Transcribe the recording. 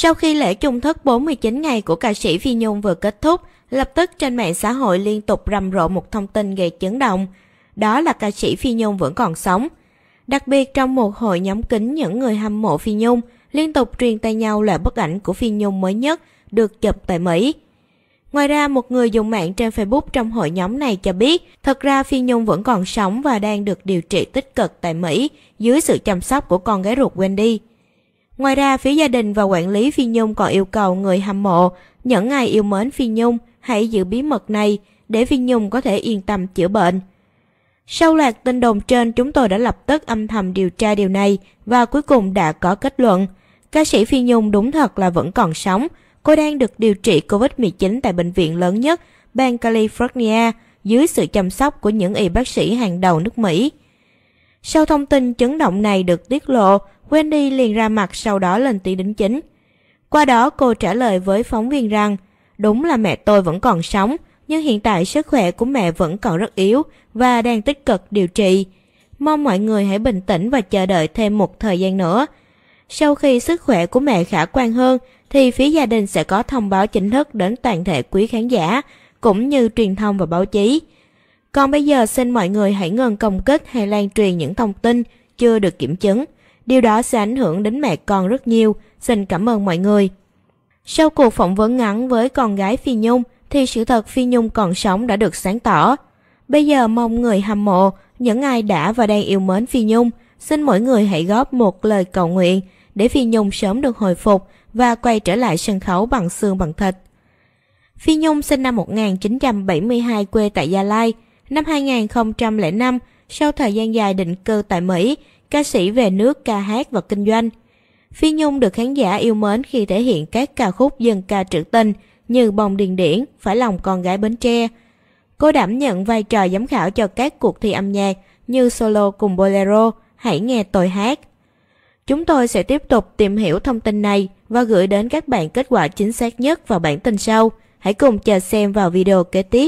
Sau khi lễ chung thất 49 ngày của ca sĩ Phi Nhung vừa kết thúc, lập tức trên mạng xã hội liên tục rầm rộ một thông tin gây chấn động. Đó là ca sĩ Phi Nhung vẫn còn sống. Đặc biệt trong một hội nhóm kính những người hâm mộ Phi Nhung, liên tục truyền tay nhau loại bức ảnh của Phi Nhung mới nhất được chụp tại Mỹ. Ngoài ra, một người dùng mạng trên Facebook trong hội nhóm này cho biết, thật ra Phi Nhung vẫn còn sống và đang được điều trị tích cực tại Mỹ dưới sự chăm sóc của con gái ruột Wendy. Ngoài ra, phía gia đình và quản lý Phi Nhung còn yêu cầu người hâm mộ những ai yêu mến Phi Nhung hãy giữ bí mật này để Phi Nhung có thể yên tâm chữa bệnh. Sau loạt tin đồn trên, chúng tôi đã lập tức âm thầm điều tra điều này và cuối cùng đã có kết luận. Ca sĩ Phi Nhung đúng thật là vẫn còn sống. Cô đang được điều trị COVID-19 tại bệnh viện lớn nhất bang California dưới sự chăm sóc của những y bác sĩ hàng đầu nước Mỹ. Sau thông tin chấn động này được tiết lộ, Wendy liền ra mặt sau đó lên tiếng đính chính. Qua đó cô trả lời với phóng viên rằng, đúng là mẹ tôi vẫn còn sống, nhưng hiện tại sức khỏe của mẹ vẫn còn rất yếu và đang tích cực điều trị. Mong mọi người hãy bình tĩnh và chờ đợi thêm một thời gian nữa. Sau khi sức khỏe của mẹ khả quan hơn, thì phía gia đình sẽ có thông báo chính thức đến toàn thể quý khán giả, cũng như truyền thông và báo chí. Còn bây giờ xin mọi người hãy ngừng công kích hay lan truyền những thông tin chưa được kiểm chứng. Điều đó sẽ ảnh hưởng đến mẹ con rất nhiều. Xin cảm ơn mọi người. Sau cuộc phỏng vấn ngắn với con gái Phi Nhung thì sự thật Phi Nhung còn sống đã được sáng tỏ. Bây giờ mong người hâm mộ, những ai đã và đang yêu mến Phi Nhung, xin mỗi người hãy góp một lời cầu nguyện để Phi Nhung sớm được hồi phục và quay trở lại sân khấu bằng xương bằng thịt. Phi Nhung sinh năm 1972 quê tại Gia Lai. Năm 2005, sau thời gian dài định cư tại Mỹ, ca sĩ về nước ca hát và kinh doanh. Phi Nhung được khán giả yêu mến khi thể hiện các ca khúc dân ca trữ tình như Bồng Điền Điển, Phải lòng con gái Bến Tre. Cô đảm nhận vai trò giám khảo cho các cuộc thi âm nhạc như solo cùng bolero, hãy nghe tôi hát. Chúng tôi sẽ tiếp tục tìm hiểu thông tin này và gửi đến các bạn kết quả chính xác nhất vào bản tin sau. Hãy cùng chờ xem vào video kế tiếp.